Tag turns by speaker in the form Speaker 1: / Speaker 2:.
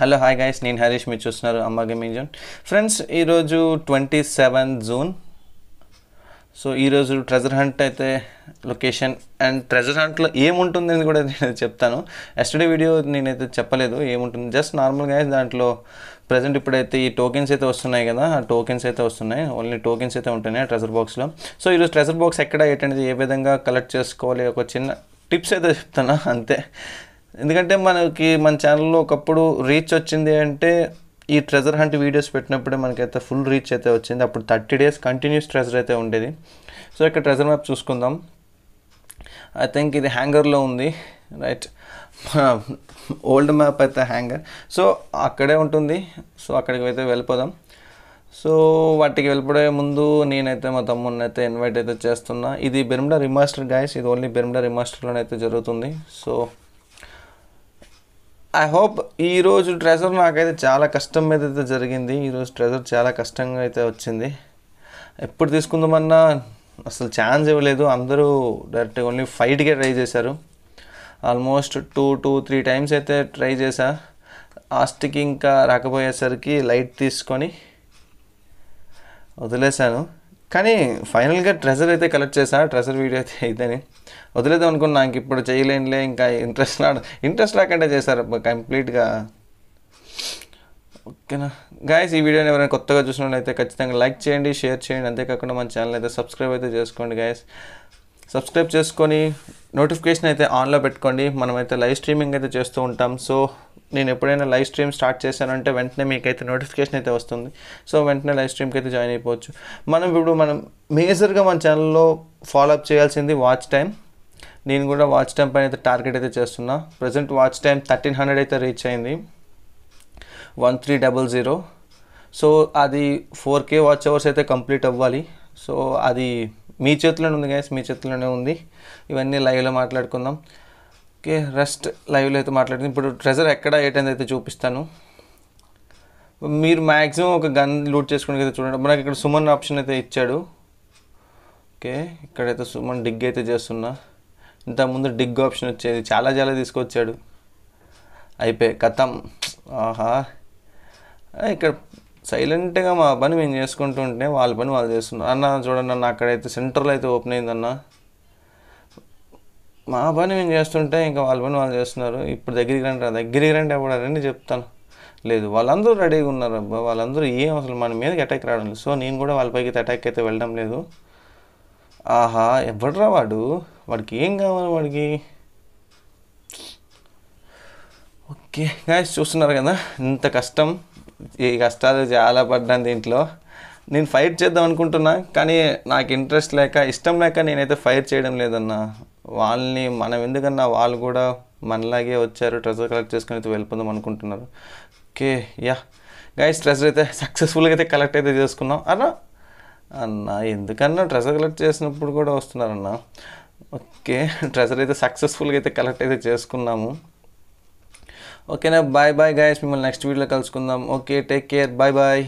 Speaker 1: hello hi guys నేను హరీష్ మీరు చూస్తున్నారు అమ్మ గేమింగ్ జోన్ ఫ్రెండ్స్ ఈరోజు ట్వంటీ సెవెన్ జూన్ సో ఈరోజు ట్రెజర్ హంట్ అయితే లొకేషన్ అండ్ ట్రెజర్ హంట్లో ఏముంటుంది అని కూడా నేను చెప్తాను ఎస్టర్డే వీడియో నేనైతే చెప్పలేదు ఏముంటుంది జస్ట్ నార్మల్గా దాంట్లో ప్రజెంట్ ఇప్పుడైతే ఈ టోకెన్స్ అయితే వస్తున్నాయి కదా ఆ టోకెన్స్ అయితే వస్తున్నాయి ఓన్లీ టోకెన్స్ అయితే ఉంటున్నాయి ట్రెజర్ బాక్స్లో సో ఈరోజు ట్రెజర్ బాక్స్ ఎక్కడ ఏంటంటే ఏ విధంగా కలెక్ట్ చేసుకోవాలి ఒక చిన్న టిప్స్ అయితే చెప్తాను అంతే ఎందుకంటే మనకి మన ఛానల్లో ఒకప్పుడు రీచ్ వచ్చింది అంటే ఈ ట్రెజర్ హంట్ వీడియోస్ పెట్టినప్పుడే మనకైతే ఫుల్ రీచ్ అయితే వచ్చింది అప్పుడు థర్టీ డేస్ కంటిన్యూస్ ట్రెజర్ అయితే ఉండేది సో ఇక్కడ ట్రెజర్ మ్యాప్ చూసుకుందాం ఐ థింక్ ఇది హ్యాంగర్లో ఉంది రైట్ ఓల్డ్ మ్యాప్ అయితే హ్యాంగర్ సో అక్కడే ఉంటుంది సో అక్కడికి అయితే వెళ్ళిపోదాం సో వాటికి వెళ్ళిపోయే ముందు నేనైతే మా తమ్ముడిని అయితే ఇన్వైట్ అయితే చేస్తున్నా ఇది బెర్మ్డా రిమాస్టర్ గాయస్ ఇది ఓన్లీ బెర్మ్డా రిమాస్టర్లోనే అయితే జరుగుతుంది సో ఐ హోప్ ఈరోజు ట్రెజర్ నాకైతే చాలా కష్టం మీద అయితే జరిగింది ఈరోజు ట్రెజర్ చాలా కష్టంగా అయితే వచ్చింది ఎప్పుడు తీసుకుందామన్నా అసలు ఛాన్స్ ఇవ్వలేదు అందరూ డైరెక్ట్ ఓన్లీ ఫైట్గా ట్రై చేశారు almost two two three times అయితే ట్రై చేశా లాస్ట్కి ఇంకా రాకపోయేసరికి లైట్ తీసుకొని వదిలేశాను కానీ ఫైనల్గా ట్రెజర్ అయితే కలెక్ట్ చేశాను ట్రెజర్ వీడియో అయితే అయితేనే వదిలేదు అనుకున్నా నాకు ఇప్పుడు చేయలేనులే ఇంకా ఇంట్రెస్ట్ లా ఇంట్రెస్ట్ రాకుండా చేశారు కంప్లీట్గా ఓకేనా గాయస్ ఈ వీడియోని ఎవరైనా కొత్తగా చూసినట్లయితే ఖచ్చితంగా లైక్ చేయండి షేర్ చేయండి అంతేకాకుండా మన ఛానల్ అయితే సబ్స్క్రైబ్ అయితే చేసుకోండి గాయస్ సబ్స్క్రైబ్ చేసుకొని నోటిఫికేషన్ అయితే ఆన్లో పెట్టుకోండి మనమైతే లైవ్ స్ట్రీమింగ్ అయితే చేస్తూ ఉంటాం సో నేను ఎప్పుడైనా లైవ్ స్ట్రీమ్ స్టార్ట్ చేశానంటే వెంటనే మీకైతే నోటిఫికేషన్ అయితే వస్తుంది సో వెంటనే లైవ్ స్ట్రీమ్కి అయితే జాయిన్ అయిపోవచ్చు మనం ఇప్పుడు మనం మేజర్గా మన ఛానల్లో ఫాలోఅప్ చేయాల్సింది వాచ్ టైం నేను కూడా వాచ్ టైం పైన అయితే టార్గెట్ అయితే చేస్తున్నా present watch time thirteen hundred అయితే రీచ్ అయింది one three double zero so అది ఫోర్ కే వాచ్ అవర్స్ అయితే కంప్లీట్ అవ్వాలి సో అది మీ చేతిలోనే ఉంది గాయస్ మీ చేతిలోనే ఉంది ఇవన్నీ లైవ్లో మాట్లాడుకుందాం ఓకే రెస్ట్ లైవ్లో అయితే మాట్లాడుతుంది ఇప్పుడు ట్రెజర్ ఎక్కడ ఏటైంది అయితే చూపిస్తాను మీరు మ్యాక్సిమం ఒక గన్ లూట్ చేసుకోవడానికి అయితే చూడండి మనకి ఇక్కడ సుమన్ ఆప్షన్ అయితే ఇచ్చాడు ఓకే ఇక్కడైతే సుమన్ డిగ్ అయితే చేస్తున్నా ఇంతకుముందు డిగ్ ఆప్షన్ వచ్చేది చాలా చాలా తీసుకొచ్చాడు అయిపోయి కథం ఆహా ఇక్కడ సైలెంట్గా మా పని మేము చేసుకుంటూ ఉంటే వాళ్ళ పని వాళ్ళు చేస్తున్నారు అన్న చూడండి అన్న అక్కడైతే సెంటర్లో అయితే ఓపెన్ అయిందన్న మా పని మేము చేస్తుంటే ఇంకా వాళ్ళ పని వాళ్ళు చేస్తున్నారు ఇప్పుడు దగ్గరికి రండి దగ్గరికి రండి రండి చెప్తాను లేదు వాళ్ళందరూ రెడీగా ఉన్నారు అబ్బా వాళ్ళందరూ ఏం అసలు మన మీదకి అటాక్ రావడం లేదు సో నేను కూడా వాళ్ళ పైకి అటాక్ అయితే వెళ్ళడం లేదు ఆహా ఎవడరా వాడు వాడికి ఏం కావాలి వాడికి ఓకే గాయస్ చూస్తున్నారు కదా ఇంత కష్టం ఈ కష్టాలు చాలా పడ్డాను దీంట్లో నేను ఫైట్ చేద్దాం అనుకుంటున్నా కానీ నాకు ఇంట్రెస్ట్ లేక ఇష్టం లేక నేనైతే ఫైట్ చేయడం లేదన్నా వాళ్ళని మనం ఎందుకన్నా వాళ్ళు కూడా మనలాగే వచ్చారు ట్రెజర్ కలెక్ట్ చేసుకుని అయితే వెళ్ళిపోదాం అనుకుంటున్నారు ఓకే యా గాయస్ ట్రెజర్ అయితే సక్సెస్ఫుల్గా అయితే కలెక్ట్ అయితే చేసుకున్నాం అన్నా అన్న ఎందుకన్నా ట్రెజర్ కలెక్ట్ చేసినప్పుడు కూడా వస్తున్నారన్న ఓకే ట్రెజర్ అయితే సక్సెస్ఫుల్గా అయితే కలెక్ట్ అయితే చేసుకున్నాము ఓకేనా బాయ్ బాయ్ గాయస్ మిమ్మల్ని నెక్స్ట్ వీడియోలో కలుసుకుందాం okay take care bye bye